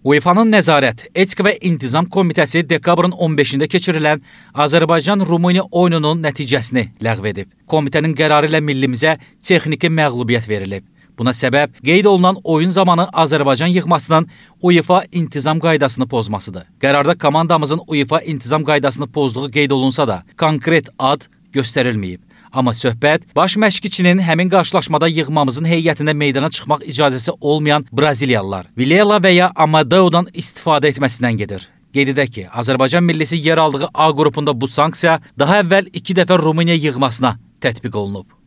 UEFA-nın Nəzarət, Etika və İntizam Komitəsi dekabrın 15-də keçirilən Azərbaycan-Rumıniya oyununun nəticəsini ləğv edib. Komitənin qərarı ilə millimizə texniki məğlubiyyət verilib. Buna səbəb qeyd olunan oyun zamanı Azərbaycan yığmasının UEFA intizam qaydasını pozmasıdır. Qərarda komandamızın UEFA intizam qaydasını pozduğu qeyd olunsa da, konkret ad göstərilməyib. Amma söhbət baş məşqçinin həmin qarşılaşmada yığmamızın heyətində meydana çıxmaq icazəsi olmayan Braziliyalılar Vilela və ya Amadeodan istifadə etməsindən gedir. Qeyd edək ki, Azərbaycan millisi yer aldığı A qrupunda bu sanksiya daha əvvəl 2 dəfə Rumıniya yığmasına tətbiq olunub.